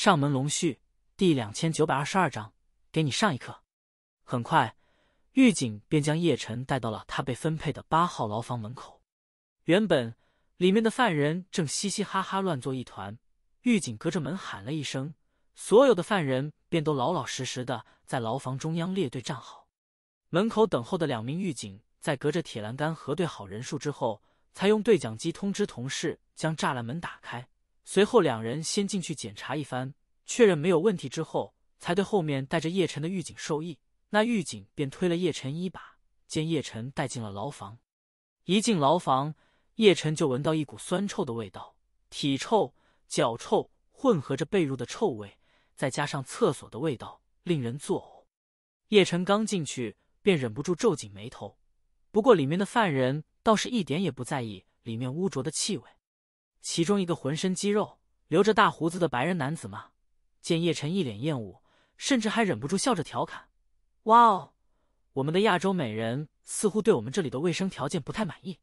上门龙婿第两千九百二十二章，给你上一课。很快，狱警便将叶晨带到了他被分配的八号牢房门口。原本里面的犯人正嘻嘻哈哈乱作一团，狱警隔着门喊了一声，所有的犯人便都老老实实的在牢房中央列队站好。门口等候的两名狱警在隔着铁栏杆核对好人数之后，才用对讲机通知同事将栅栏门打开。随后，两人先进去检查一番，确认没有问题之后，才对后面带着叶晨的狱警授意。那狱警便推了叶晨一把，将叶晨带进了牢房。一进牢房，叶晨就闻到一股酸臭的味道，体臭、脚臭混合着被褥的臭味，再加上厕所的味道，令人作呕。叶晨刚进去便忍不住皱紧眉头，不过里面的犯人倒是一点也不在意里面污浊的气味。其中一个浑身肌肉、留着大胡子的白人男子吗？见叶晨一脸厌恶，甚至还忍不住笑着调侃：“哇哦，我们的亚洲美人似乎对我们这里的卫生条件不太满意。”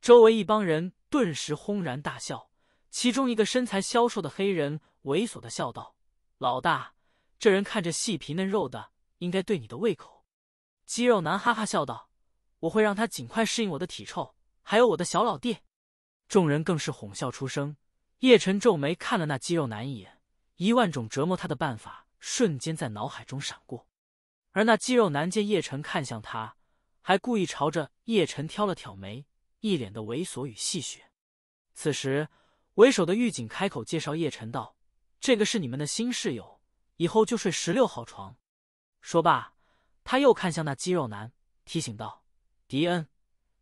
周围一帮人顿时轰然大笑。其中一个身材消瘦的黑人猥琐的笑道：“老大，这人看着细皮嫩肉的，应该对你的胃口。”肌肉男哈哈笑道：“我会让他尽快适应我的体臭，还有我的小老弟。”众人更是哄笑出声。叶辰皱眉看了那肌肉男一眼，一万种折磨他的办法瞬间在脑海中闪过。而那肌肉男见叶晨看向他，还故意朝着叶晨挑了挑眉，一脸的猥琐与戏谑。此时，为首的狱警开口介绍叶晨道：“这个是你们的新室友，以后就睡十六号床。”说罢，他又看向那肌肉男，提醒道：“迪恩，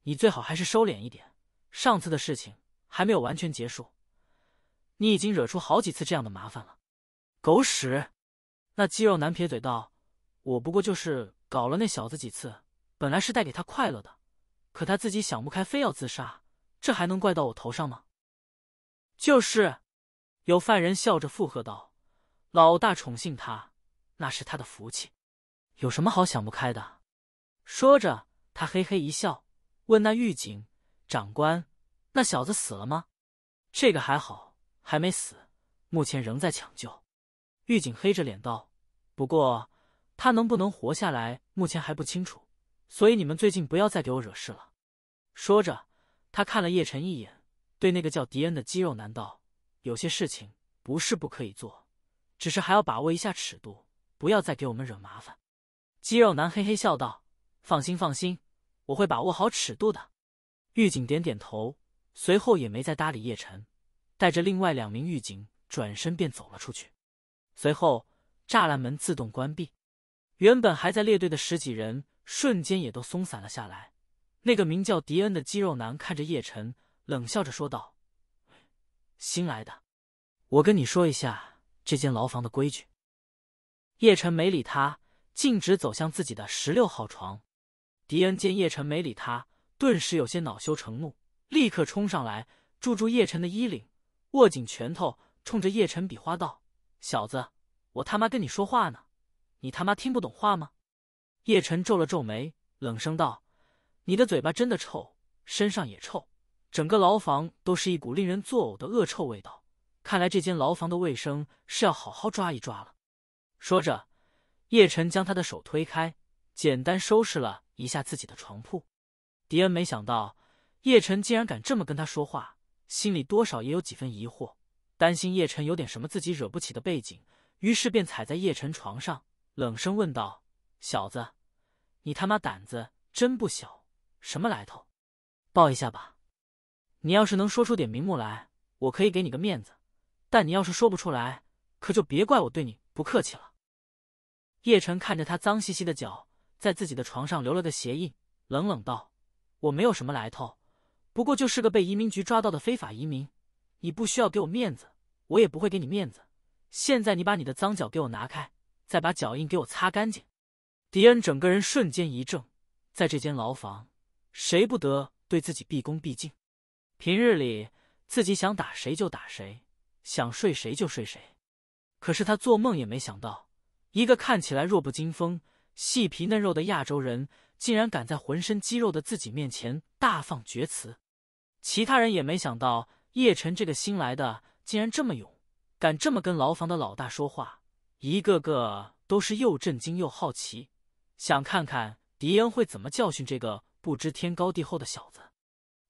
你最好还是收敛一点。”上次的事情还没有完全结束，你已经惹出好几次这样的麻烦了。狗屎！那肌肉男撇嘴道：“我不过就是搞了那小子几次，本来是带给他快乐的，可他自己想不开非要自杀，这还能怪到我头上吗？”就是，有犯人笑着附和道：“老大宠幸他，那是他的福气，有什么好想不开的？”说着，他嘿嘿一笑，问那狱警。长官，那小子死了吗？这个还好，还没死，目前仍在抢救。狱警黑着脸道：“不过他能不能活下来，目前还不清楚。所以你们最近不要再给我惹事了。”说着，他看了叶晨一眼，对那个叫迪恩的肌肉男道：“有些事情不是不可以做，只是还要把握一下尺度，不要再给我们惹麻烦。”肌肉男嘿嘿笑道：“放心，放心，我会把握好尺度的。”狱警点点头，随后也没再搭理叶晨，带着另外两名狱警转身便走了出去。随后，栅栏门自动关闭。原本还在列队的十几人瞬间也都松散了下来。那个名叫迪恩的肌肉男看着叶晨，冷笑着说道：“新来的，我跟你说一下这间牢房的规矩。”叶晨没理他，径直走向自己的十六号床。迪恩见叶晨没理他。顿时有些恼羞成怒，立刻冲上来，住住叶辰的衣领，握紧拳头，冲着叶辰比划道：“小子，我他妈跟你说话呢，你他妈听不懂话吗？”叶辰皱了皱眉，冷声道：“你的嘴巴真的臭，身上也臭，整个牢房都是一股令人作呕的恶臭味道。看来这间牢房的卫生是要好好抓一抓了。”说着，叶晨将他的手推开，简单收拾了一下自己的床铺。迪恩没想到叶晨竟然敢这么跟他说话，心里多少也有几分疑惑，担心叶晨有点什么自己惹不起的背景，于是便踩在叶晨床上，冷声问道：“小子，你他妈胆子真不小，什么来头？抱一下吧，你要是能说出点名目来，我可以给你个面子；但你要是说不出来，可就别怪我对你不客气了。”叶晨看着他脏兮兮的脚，在自己的床上留了个鞋印，冷冷道。我没有什么来头，不过就是个被移民局抓到的非法移民。你不需要给我面子，我也不会给你面子。现在你把你的脏脚给我拿开，再把脚印给我擦干净。迪恩整个人瞬间一怔，在这间牢房，谁不得对自己毕恭毕敬？平日里自己想打谁就打谁，想睡谁就睡谁。可是他做梦也没想到，一个看起来弱不禁风、细皮嫩肉的亚洲人。竟然敢在浑身肌肉的自己面前大放厥词，其他人也没想到叶晨这个新来的竟然这么勇，敢这么跟牢房的老大说话，一个个都是又震惊又好奇，想看看迪恩会怎么教训这个不知天高地厚的小子。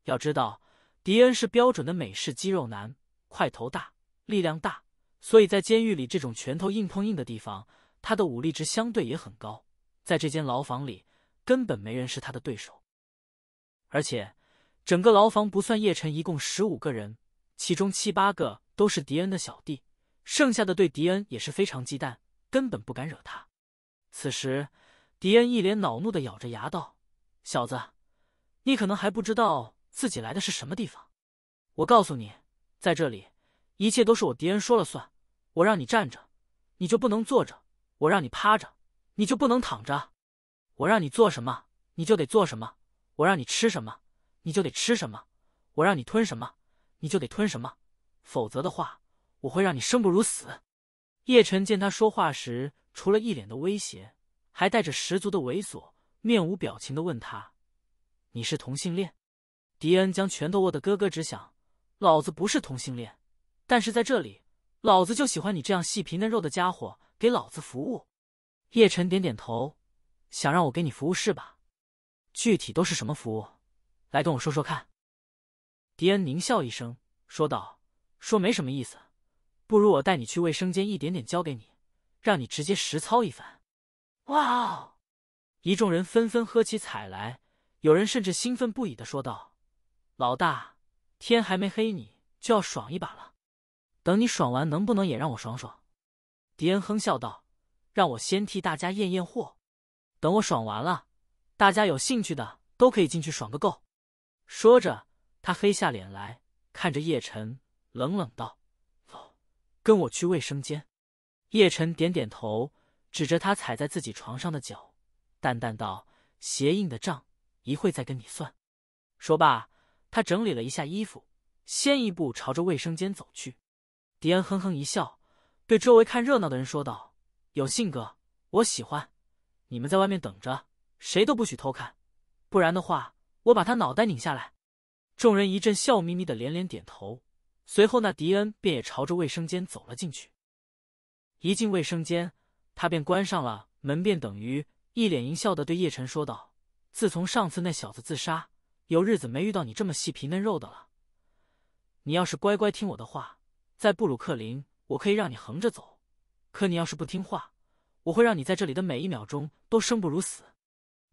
要知道，迪恩是标准的美式肌肉男，块头大，力量大，所以在监狱里这种拳头硬碰硬的地方，他的武力值相对也很高，在这间牢房里。根本没人是他的对手，而且整个牢房不算叶辰，一共十五个人，其中七八个都是迪恩的小弟，剩下的对迪恩也是非常忌惮，根本不敢惹他。此时，迪恩一脸恼怒的咬着牙道：“小子，你可能还不知道自己来的是什么地方。我告诉你，在这里，一切都是我迪恩说了算。我让你站着，你就不能坐着；我让你趴着，你就不能躺着。”我让你做什么，你就得做什么；我让你吃什么，你就得吃什么；我让你吞什么，你就得吞什么。否则的话，我会让你生不如死。叶晨见他说话时，除了一脸的威胁，还带着十足的猥琐，面无表情的问他：“你是同性恋？”迪恩将拳头握得咯咯直响：“老子不是同性恋，但是在这里，老子就喜欢你这样细皮嫩肉的家伙给老子服务。”叶晨点点头。想让我给你服务是吧？具体都是什么服务？来跟我说说看。迪恩狞笑一声说道：“说没什么意思，不如我带你去卫生间，一点点教给你，让你直接实操一番。”哇！哦！一众人纷纷喝起彩来，有人甚至兴奋不已的说道：“老大，天还没黑，你就要爽一把了。等你爽完，能不能也让我爽爽？”迪恩哼笑道：“让我先替大家验验货。”等我爽完了，大家有兴趣的都可以进去爽个够。说着，他黑下脸来，看着叶晨，冷冷道：“走，跟我去卫生间。”叶晨点点头，指着他踩在自己床上的脚，淡淡道：“鞋印的账，一会再跟你算。”说罢，他整理了一下衣服，先一步朝着卫生间走去。迪恩哼哼一笑，对周围看热闹的人说道：“有性格，我喜欢。”你们在外面等着，谁都不许偷看，不然的话，我把他脑袋拧下来。众人一阵笑眯眯的连连点头，随后那迪恩便也朝着卫生间走了进去。一进卫生间，他便关上了门，便等于一脸淫笑的对叶晨说道：“自从上次那小子自杀，有日子没遇到你这么细皮嫩肉的了。你要是乖乖听我的话，在布鲁克林我可以让你横着走，可你要是不听话……”我会让你在这里的每一秒钟都生不如死。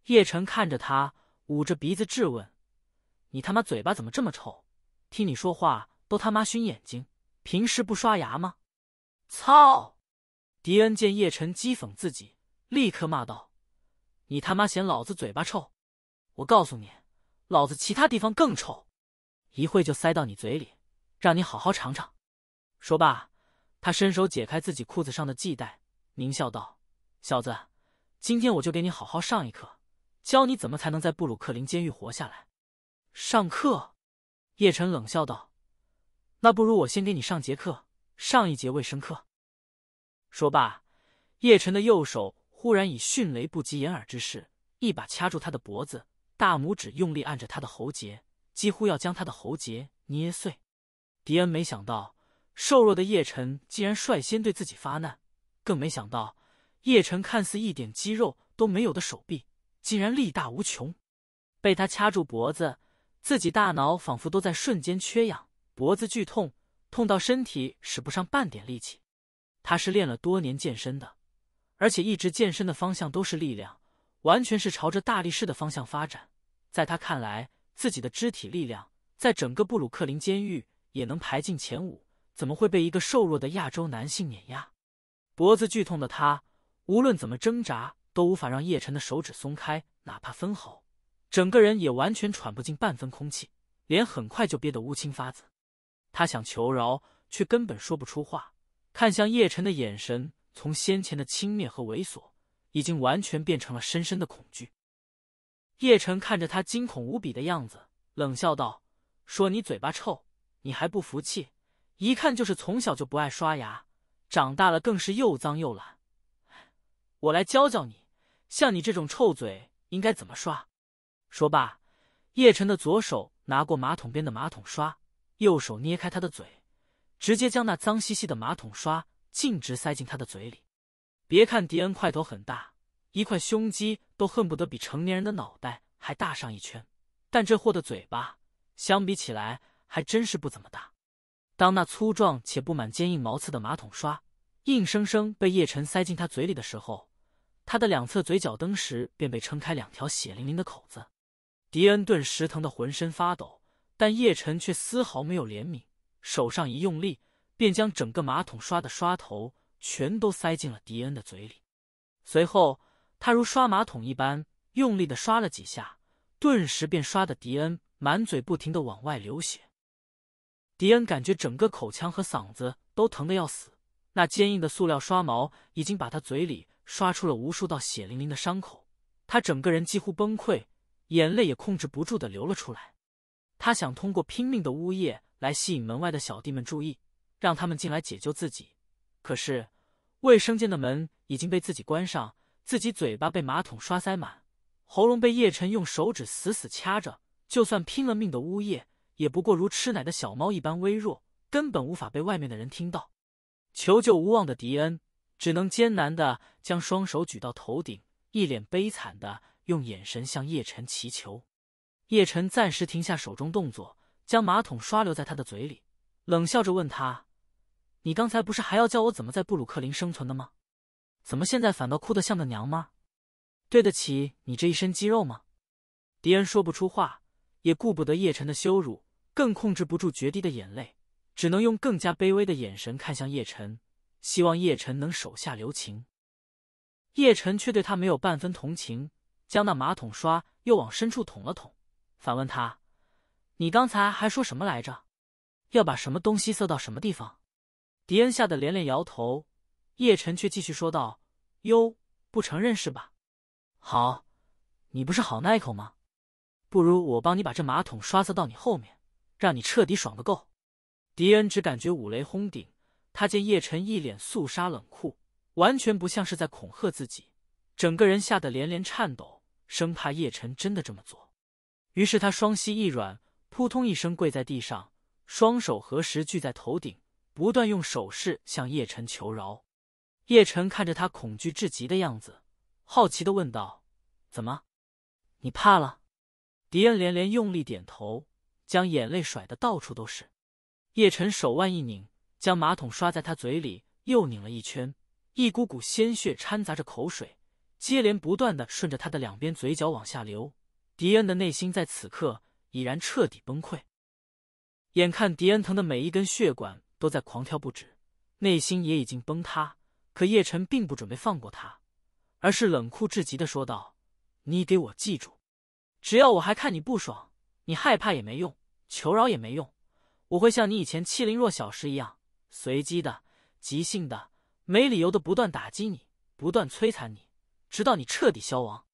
叶晨看着他，捂着鼻子质问：“你他妈嘴巴怎么这么臭？听你说话都他妈熏眼睛。平时不刷牙吗？”操！迪恩见叶晨讥讽自己，立刻骂道：“你他妈嫌老子嘴巴臭？我告诉你，老子其他地方更臭。一会就塞到你嘴里，让你好好尝尝。”说罢，他伸手解开自己裤子上的系带，狞笑道。小子，今天我就给你好好上一课，教你怎么才能在布鲁克林监狱活下来。上课，叶晨冷笑道：“那不如我先给你上节课，上一节卫生课。”说罢，叶晨的右手忽然以迅雷不及掩耳之势，一把掐住他的脖子，大拇指用力按着他的喉结，几乎要将他的喉结捏碎。迪恩没想到，瘦弱的叶晨竟然率先对自己发难，更没想到。叶晨看似一点肌肉都没有的手臂，竟然力大无穷，被他掐住脖子，自己大脑仿佛都在瞬间缺氧，脖子剧痛，痛到身体使不上半点力气。他是练了多年健身的，而且一直健身的方向都是力量，完全是朝着大力士的方向发展。在他看来，自己的肢体力量在整个布鲁克林监狱也能排进前五，怎么会被一个瘦弱的亚洲男性碾压？脖子剧痛的他。无论怎么挣扎，都无法让叶晨的手指松开，哪怕分毫，整个人也完全喘不进半分空气，脸很快就憋得乌青发紫。他想求饶，却根本说不出话，看向叶晨的眼神从先前的轻蔑和猥琐，已经完全变成了深深的恐惧。叶晨看着他惊恐无比的样子，冷笑道：“说你嘴巴臭，你还不服气？一看就是从小就不爱刷牙，长大了更是又脏又懒。”我来教教你，像你这种臭嘴应该怎么刷。说罢，叶辰的左手拿过马桶边的马桶刷，右手捏开他的嘴，直接将那脏兮兮的马桶刷径直塞进他的嘴里。别看迪恩块头很大，一块胸肌都恨不得比成年人的脑袋还大上一圈，但这货的嘴巴相比起来还真是不怎么大。当那粗壮且布满坚硬毛刺的马桶刷硬生生被叶辰塞进他嘴里的时候，他的两侧嘴角登时便被撑开两条血淋淋的口子，迪恩顿时疼得浑身发抖，但叶晨却丝毫没有怜悯，手上一用力，便将整个马桶刷的刷头全都塞进了迪恩的嘴里，随后他如刷马桶一般用力的刷了几下，顿时便刷的迪恩满嘴不停的往外流血，迪恩感觉整个口腔和嗓子都疼得要死，那坚硬的塑料刷毛已经把他嘴里。刷出了无数道血淋淋的伤口，他整个人几乎崩溃，眼泪也控制不住的流了出来。他想通过拼命的呜咽来吸引门外的小弟们注意，让他们进来解救自己。可是卫生间的门已经被自己关上，自己嘴巴被马桶刷塞满，喉咙被叶晨用手指死死掐着，就算拼了命的呜咽，也不过如吃奶的小猫一般微弱，根本无法被外面的人听到。求救无望的迪恩。只能艰难地将双手举到头顶，一脸悲惨地用眼神向叶晨祈求。叶晨暂时停下手中动作，将马桶刷留在他的嘴里，冷笑着问他：“你刚才不是还要教我怎么在布鲁克林生存的吗？怎么现在反倒哭得像个娘吗？对得起你这一身肌肉吗？”迪恩说不出话，也顾不得叶晨的羞辱，更控制不住决堤的眼泪，只能用更加卑微的眼神看向叶晨。希望叶辰能手下留情，叶辰却对他没有半分同情，将那马桶刷又往深处捅了捅，反问他：“你刚才还说什么来着？要把什么东西塞到什么地方？”迪恩吓得连连摇头，叶辰却继续说道：“哟，不承认是吧？好，你不是好那一口吗？不如我帮你把这马桶刷塞到你后面，让你彻底爽个够。”迪恩只感觉五雷轰顶。他见叶辰一脸肃杀冷酷，完全不像是在恐吓自己，整个人吓得连连颤抖，生怕叶辰真的这么做。于是他双膝一软，扑通一声跪在地上，双手合十聚在头顶，不断用手势向叶晨求饶。叶晨看着他恐惧至极的样子，好奇的问道：“怎么，你怕了？”迪恩连连用力点头，将眼泪甩得到处都是。叶辰手腕一拧。将马桶刷在他嘴里，又拧了一圈，一股股鲜血掺杂着口水，接连不断的顺着他的两边嘴角往下流。迪恩的内心在此刻已然彻底崩溃，眼看迪恩疼的每一根血管都在狂跳不止，内心也已经崩塌。可叶晨并不准备放过他，而是冷酷至极的说道：“你给我记住，只要我还看你不爽，你害怕也没用，求饶也没用，我会像你以前欺凌弱小时一样。”随机的、即兴的、没理由的，不断打击你，不断摧残你，直到你彻底消亡。